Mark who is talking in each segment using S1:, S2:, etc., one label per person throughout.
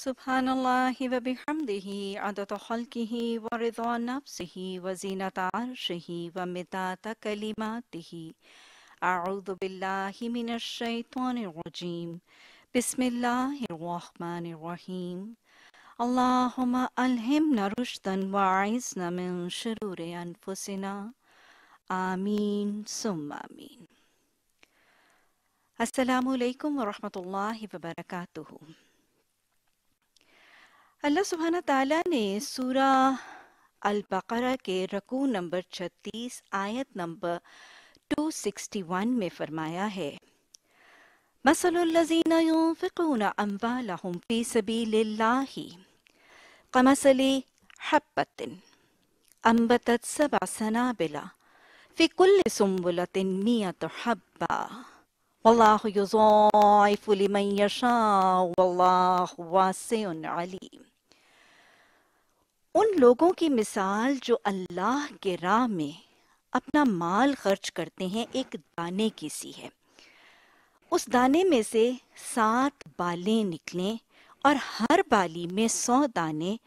S1: سبحان الله وبحمده عدد خلقه ورضا نفسه وزينة عرشه ومداد كلماته أعوذ بالله من الشيطان الرجيم بسم الله الرحمن الرحيم اللهم ألهمنا رشدا وأعذنا من شرور أنفسنا آمين ثم آمين असलकम वरहमल वबरक अल्लाह सुबहाना ताला ने सूरा अल बकरा के रकू नंबर 36 आयत नंबर 261 में फरमाया है मसलजीना यूनफिकून अम्बालहुम फी सबीलिल्लाहि कमसली हब्बतिन अम्बतत सबा सनाबिला फी कुल्लि सुम्बुलतिन मियत हब्बा والله يضاعف لمن يشاء والله واسع عليم उन लोगों की मिसाल जो अल्लाह के राह में अपना माल खर्च करते हैं एक दाने की सी है उस दाने में से सात बालें निकलें और हर बाली में सौ दाने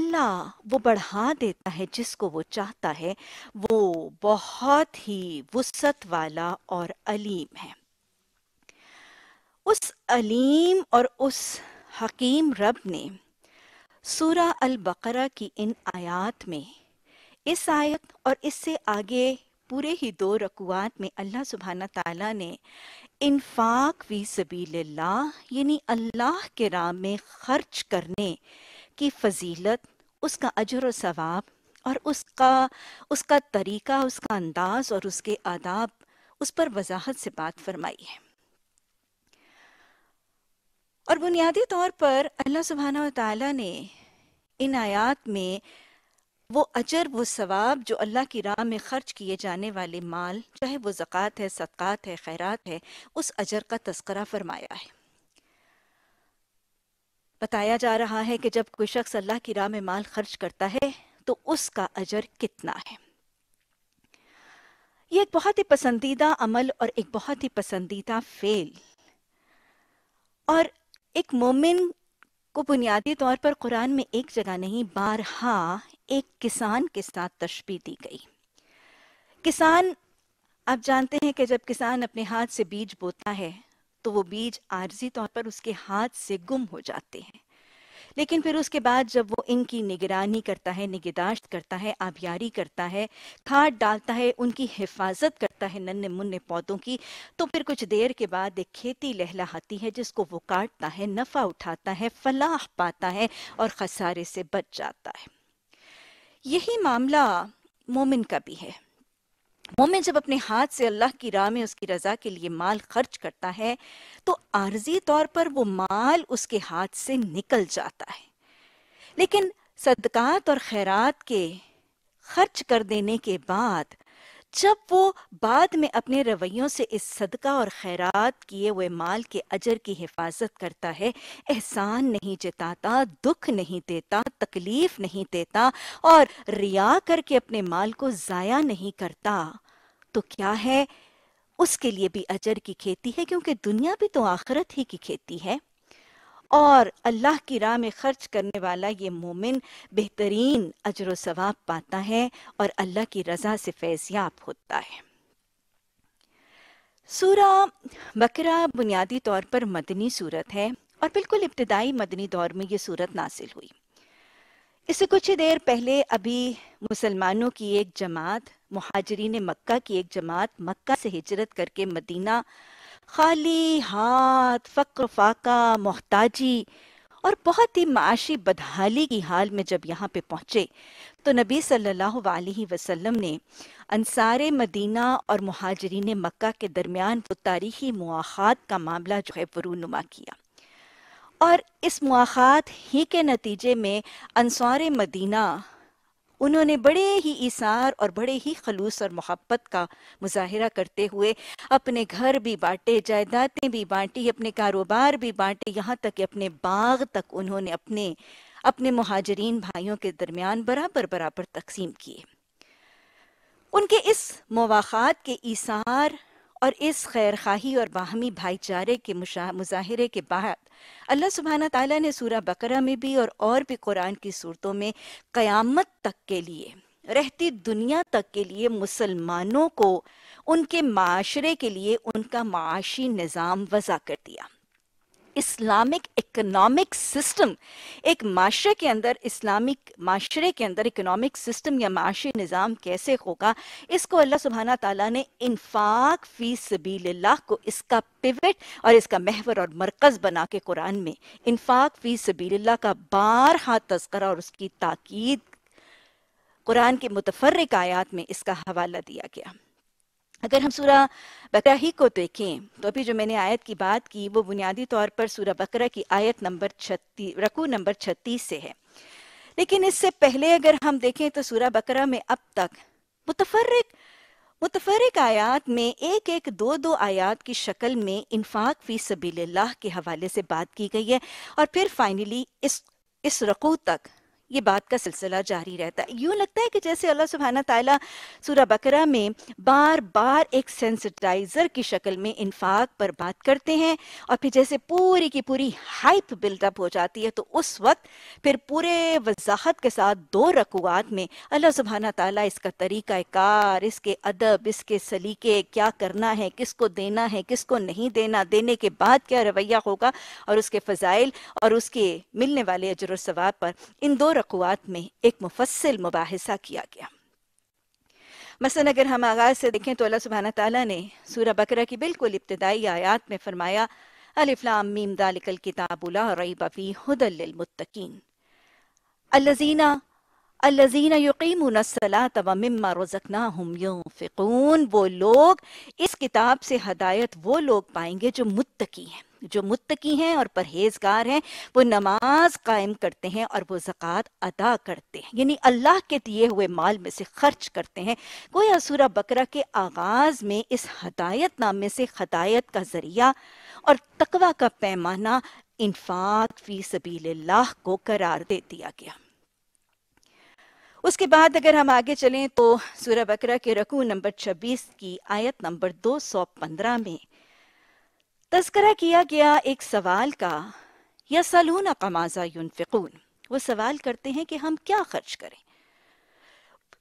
S1: अल्लाह वो बढ़ा देता है जिसको वो चाहता है वो बहुत ही वसत वाला और अलीम है उस अलीम और उस हकीम रब ने सूरा अल बकरा की इन आयात में इस आयत और इससे आगे पूरे ही दो रकुआत में अल्लाह सुबहाना ताला ने इन्फाक वी सबील्ला यानी अल्लाह के राम में खर्च करने की फजीलत उसका अजर और सवाब और उसका उसका तरीका उसका अंदाज और उसके आदाब उस पर वजाहत से बात फरमाई है और बुनियादी तौर पर अल्लाह सुबहाना तला ने इन आयात में वो अजर वो सवाब जो अल्लाह की राह में खर्च किए जाने वाले माल चाहे वो ज़क़़त है सदक़ात है खैरात है उस अजर का तस्करा फरमाया है बताया जा रहा है कि जब कोई शख्स अल्लाह की राह में माल खर्च करता है तो उसका अजर कितना है ये एक बहुत ही पसंदीदा अमल और एक बहुत ही पसंदीदा फेल और एक मोमिन को बुनियादी तौर पर कुरान में एक जगह नहीं बारहा एक किसान के साथ तशबी दी गई किसान आप जानते हैं कि जब किसान अपने हाथ से बीज बोता है तो वो बीज आर्जी तौर पर उसके हाथ से गुम हो जाते हैं लेकिन फिर उसके बाद जब वो इनकी निगरानी करता है निगदाश्त करता है आबियारी करता है खाद डालता है उनकी हिफाजत करता है नन्हे मुन्ने पौधों की तो फिर कुछ देर के बाद एक खेती लहलाती है जिसको वो काटता है नफा उठाता है फलाह पाता है और खसारे से बच जाता है यही मामला मोमिन का भी है मोमिन जब अपने हाथ से अल्लाह की राह में उसकी रजा के लिए माल खर्च करता है तो आर्जी तौर पर वो माल उसके हाथ से निकल जाता है लेकिन सदकात और खैरात के खर्च कर देने के बाद जब वो बाद में अपने रवैयों से इस सदका और खैरात किए हुए माल के अजर की हिफाजत करता है एहसान नहीं जताता दुख नहीं देता तकलीफ नहीं देता और रिया करके अपने माल को ज़ाया नहीं करता तो क्या है उसके लिए भी अजर की खेती है क्योंकि दुनिया भी तो आखरत ही की खेती है और अल्लाह की राह में खर्च करने वाला ये मोमिन बेहतरीन अजर सवाब पाता है और अल्लाह की रज़ा से फैजियाब होता है सूरा बकरा बुनियादी तौर पर मदनी सूरत है और बिल्कुल इब्तदाई मदनी दौर में ये सूरत नासिल हुई इससे कुछ ही देर पहले अभी मुसलमानों की एक जमात मुहाजरीन मक्का की एक जमात मक्का से हिजरत करके मदीना खाली हाथ फ़क्र फाका मोहताजी और बहुत ही माशी बदहाली की हाल में जब यहाँ पे पहुँचे तो नबी सल्लल्लाहु अलैहि वसल्लम ने अनसार मदीना और महाजरीन मक्का के दरमियान वो तो तारीखी मुआखात का मामला जो है वरूनुमा किया और इस मुआखात ही के नतीजे में अनसार मदीना उन्होंने बड़े ही इसार और बड़े ही खलूस और मोहब्बत का मुजाहरा करते हुए अपने घर भी बांटे जायदादें भी बांटी अपने कारोबार भी बांटे यहाँ तक कि अपने बाग तक उन्होंने अपने अपने महाजरीन भाइयों के दरमियान बराबर बराबर तकसीम किए उनके इस मवाखात के इसार और इस खैर खाही और बाहमी भाईचारे के मुजाहरे के बाद अल्लाह सुबहाना तला ने सूर्य बकरा में भी और और भी कुरान की सूरतों में क़्यामत तक के लिए रहती दुनिया तक के लिए मुसलमानों को उनके माशरे के लिए उनका माशी निज़ाम वज़ा कर दिया इस्लामिक इकोनॉमिक सिस्टम एक माशरे के अंदर इस्लामिक माशरे के अंदर इकोनॉमिक सिस्टम या माशी निज़ाम कैसे होगा इसको अल्लाह सुबहाना तला ने इनफाक फी सबील्लाह को इसका पिवट और इसका महवर और मरकज़ बना के कुरान में इनफाक फी सबील्लाह का बार हाथ तस्करा और उसकी ताकीद कुरान के मुतफर्रिक आयात में इसका हवाला दिया गया अगर हम सूरा बकरा ही को देखें तो अभी जो मैंने आयत की बात की वो बुनियादी तौर पर सूरा बकरा की आयत नंबर छत्तीस रकू नंबर छत्तीस से है लेकिन इससे पहले अगर हम देखें तो सूरा बकरा में अब तक मुतफरक मुतफरक आयात में एक एक दो दो आयात की शक्ल में इन्फाक फी सबील के हवाले से बात की गई है और फिर फाइनली इस इस रकू तक ये बात का सिलसिला जारी रहता है यूं लगता है कि जैसे अल्लाह सुबहाना ताला सूरा बकरा में बार बार एक सेंसिटाइज़र की शक्ल में इन्फाक पर बात करते हैं और फिर जैसे पूरी की पूरी हाइप बिल्डअप हो जाती है तो उस वक्त फिर पूरे वजाहत के साथ दो रकूआत में अल्लाह सुबहाना ताला इसका तरीका कार इसके अदब इसके सलीके क्या करना है किसको देना है किसको नहीं देना देने के बाद क्या रवैया होगा और उसके फ़जाइल और उसके मिलने वाले अजर सवाब पर इन दो और में एक मुफसल मुबासा किया गया मसलन अगर हम आगाज़ से देखें तो अल्लाह सुबहाना ताली ने सूर बकरा की बिल्कुल इब्तदाई आयात में फरमाया अलिफ्लाम मीम दालिकल किताबुला रईबफ़ी हदलमतकीन अल्लजीना अल्लजीन यकीमसलात वम्मा रोज़कना हम यूफ़िकून वो लोग इस किताब से हदायत वो लोग पाएंगे जो मुत्तकी हैं जो मुत्तकी हैं और परहेजगार हैं वो नमाज कायम करते हैं और वो ज़क़़त अदा करते हैं यानी अल्लाह के दिए हुए माल में से खर्च करते हैं गोया सूरा बकरा के आगाज़ में इस हदायत नामे से हदायत का ज़रिया और तकवा का पैमाना इन्फाक फ़ी सबील को करार दे दिया गया उसके बाद अगर हम आगे चलें तो सूर्य बकरा के रकू नंबर 26 की आयत नंबर 215 में तस्करा किया गया एक सवाल का या सलून अकमाजा यूनफिकून वो सवाल करते हैं कि हम क्या खर्च करें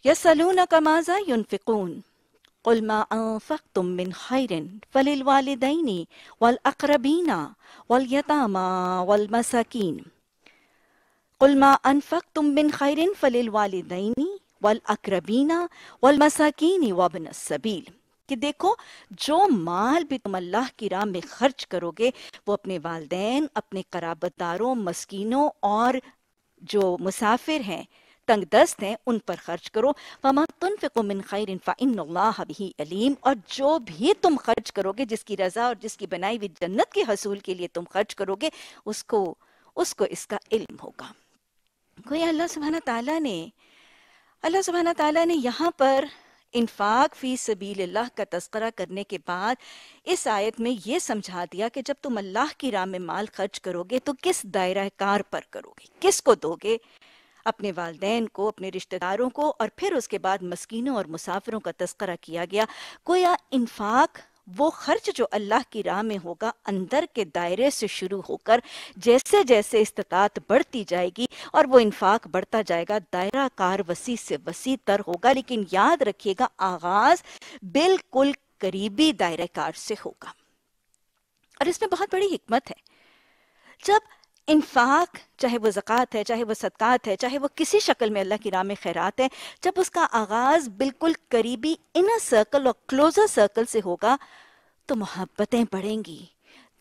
S1: या सलून अकमाजा यूनफिकून कुलमा अनफक तुम मिन खैरन कुलमा अनफक तुम बिन खैरिन फलिल वालदीनी वल अकरबीना वल सबील कि देखो जो माल भी तुम अल्लाह की राह में खर्च करोगे वो अपने वालदेन अपने कराबतदारों मस्किनों और जो मुसाफिर हैं तंग दस्त हैं उन पर खर्च करो फमा तुन फिकुमिन खैर फ़ाही अलीम और जो भी तुम खर्च करोगे जिसकी रजा और जिसकी बनाई हुई जन्नत के हसूल के लिए तुम खर्च करोगे उसको उसको इसका इल्म होगा गोया अल्लाह सुबहाना ताला ने अल्लाह सुबहाना ताला ने यहाँ पर इन्फाक फ़ी अल्लाह का तस्करा करने के बाद इस आयत में ये समझा दिया कि जब तुम अल्लाह की राह में माल खर्च करोगे तो किस दायरा कार पर करोगे किस को दोगे अपने वालदेन को अपने रिश्तेदारों को और फिर उसके बाद मस्किनों और मुसाफिरों का तस्करा किया गया गोया इन्फाक वो खर्च जो अल्लाह की राह में होगा अंदर के दायरे से शुरू होकर जैसे जैसे इस्तात बढ़ती जाएगी और वो इन्फाक बढ़ता जाएगा दायरा कार वसी से वसी तर होगा लेकिन याद रखिएगा आगाज बिल्कुल करीबी दायरा कार से होगा और इसमें बहुत बड़ी हिकमत है जब इनफाक चाहे वो ज़क़़त है चाहे वो सदक़ात है चाहे वो किसी शक्ल में अल्लाह की राम खैरत खैरात है जब उसका आगाज़ बिल्कुल करीबी इनर सर्कल और क्लोज़र सर्कल से होगा तो मोहब्बतें बढ़ेंगी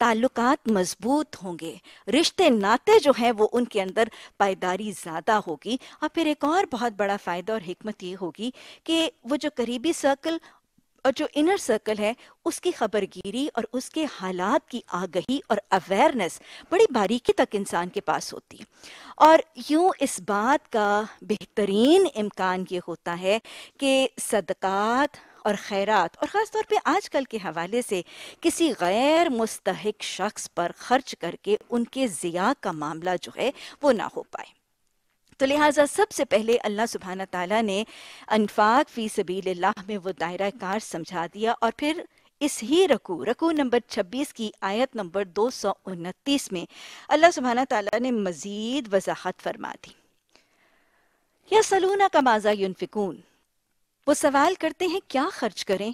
S1: ताल्लुकात मजबूत होंगे रिश्ते नाते जो हैं वो उनके अंदर पायदारी ज़्यादा होगी और फिर एक और बहुत बड़ा फ़ायदा और हमत ये होगी कि वो जो करीबी सर्कल और जो इनर सर्कल है उसकी खबरगिरी और उसके हालात की आगही और अवेयरनेस बड़ी बारीकी तक इंसान के पास होती है और यूं इस बात का बेहतरीन इम्कान ये होता है कि सदक़ात और खैरात और ख़ास तौर पे आजकल के हवाले से किसी गैर मुस्तहक शख्स पर खर्च करके उनके ज़िया का मामला जो है वो ना हो पाए तो लिहाजा सबसे पहले अल्लाह सुबहाना तला ने अनफाक फी सबील्लाह में वो दायरा कार समझा दिया और फिर इस ही रकू रकू नंबर 26 की आयत नंबर दो सौ उनतीस में अल्लाह सुबहाना तला ने मजीद वजाहत फरमा दी या सलूना का माजा युनफिकून वो सवाल करते हैं क्या खर्च करें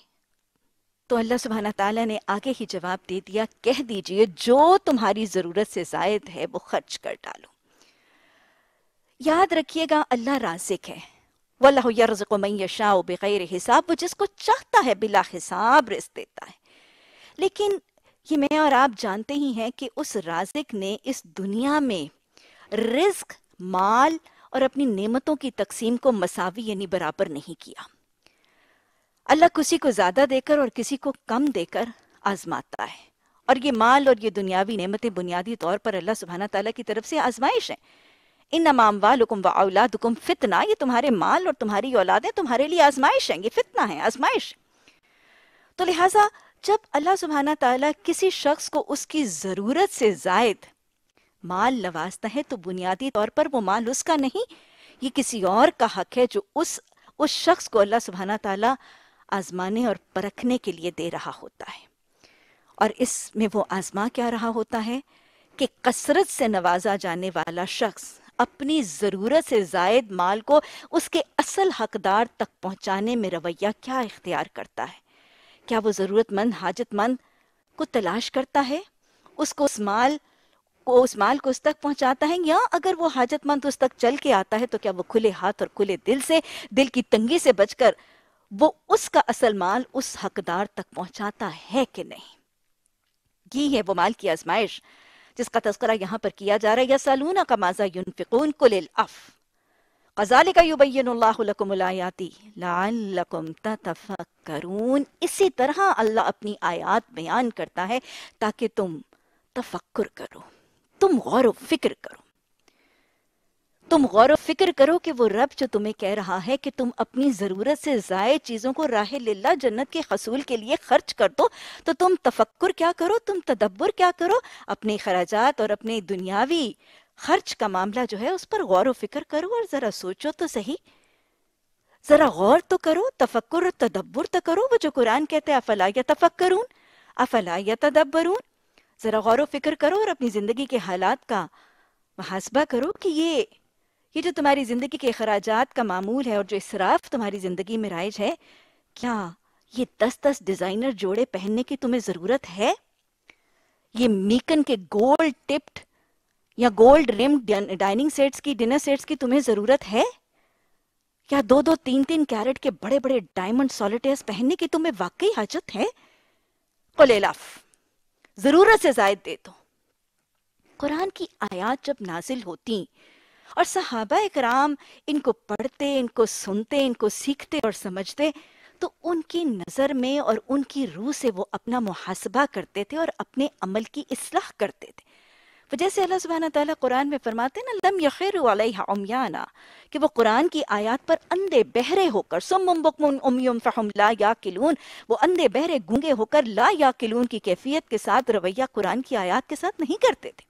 S1: तो अल्लाह सुबहाना तला ने आगे ही जवाब दे दिया कह दीजिए जो तुम्हारी ज़रूरत से जायद है वो खर्च कर डालो याद रखिएगा अल्लाह राजिक है वल्लाक हिसाब वो जिसको चाहता है बिला हिसाब रिस देता है लेकिन ये मैं और आप जानते ही हैं कि उस राजिक ने इस दुनिया में रिस्क माल और अपनी नेमतों की तकसीम को मसावी यानी बराबर नहीं किया अल्लाह किसी को ज़्यादा देकर और किसी को कम देकर आजमाता है और ये माल और ये दुनियावी नेमतें बुनियादी तौर पर अल्लाह सुबहाना तला की तरफ से आजमाइश है इन नमाम वालकुम व औलादुकुम फितना ये तुम्हारे माल और तुम्हारी औलादें तुम्हारे लिए आजमाइश हैं ये फितना है आजमाइश तो लिहाजा जब अल्लाह सुबहाना ताला किसी शख्स को उसकी ज़रूरत से जायद माल लवाजता है तो बुनियादी तौर पर वो माल उसका नहीं ये किसी और का हक है जो उस उस शख्स को अल्लाह सुबहाना ताला आजमाने और परखने के लिए दे रहा होता है और इसमें वो आजमा क्या रहा होता है कि कसरत से नवाजा जाने वाला शख्स अपनी ज़रूरत से जायद माल को उसके असल हकदार तक पहुंचाने में रवैया क्या इख्तियार करता है क्या वो ज़रूरतमंद हाजतमंद को तलाश करता है उसको उस माल को उस माल को उस तक पहुंचाता है या अगर वो हाजतमंद उस तक चल के आता है तो क्या वो खुले हाथ और खुले दिल से दिल की तंगी से बचकर वो उसका असल माल उस हकदार तक पहुंचाता है कि नहीं ये है वो माल की आजमाइश जिसका तस्करा यहाँ पर किया जा रहा है या का माजा युनफिकून कुलिल अफ का इसी तरह अल्लाह अपनी आयात बयान करता है ताकि तुम तफक्र करो तुम गौर व फिक्र करो तुम गौर फिक्र करो कि वो रब जो तुम्हें कह रहा है कि तुम अपनी ज़रूरत से ज़ाये चीज़ों को राह लिल्ला जन्नत के हसूल के लिए खर्च कर दो तो तुम तफक्र क्या करो तुम तदब्बर क्या करो अपने खराजात और अपने दुनियावी खर्च का मामला जो है उस पर गौर फिक्र करो और ज़रा सोचो तो सही ज़रा गौर तो करो तफक्र और तदब्बर तो करो वो जो कुरान कहते हैं अफला या तफक्रून अफला या तदब्बरून ज़रा गौर फिक्र करो और अपनी ज़िंदगी के हालात का मुहासबा करो कि ये ये जो तुम्हारी जिंदगी के अखराज का मामूल है और जो इसराफ तुम्हारी जिंदगी में राइज है क्या ये दस दस डिजाइनर जोड़े पहनने की तुम्हें जरूरत है ये मीकन के गोल्ड टिप्ड या गोल्ड रिम डाइनिंग सेट्स की डिनर सेट्स की तुम्हें जरूरत है क्या दो दो तीन तीन कैरेट के बड़े बड़े डायमंड सॉलिटेयर्स पहनने की तुम्हें वाकई हाजत है कोलेलाफ जरूरत से जायद दे दो कुरान की आयात जब नाजिल होती और सहाबा कराम इनको पढ़ते इनको सुनते इनको सीखते और समझते तो उनकी नज़र में और उनकी रूह से वो अपना मुहासबा करते थे और अपने अमल की असलाह करते थे वो जैसे अल्लाह सुबहाना ताला कुरान में फरमाते ना लम यखिर उमयाना कि वो कुरान की आयत पर अंधे बहरे होकर सुम बुकमुन ला या किलून वो अंधे बहरे गूंगे होकर ला या किलून की कैफियत के साथ रवैया कुरान की आयत के साथ नहीं करते थे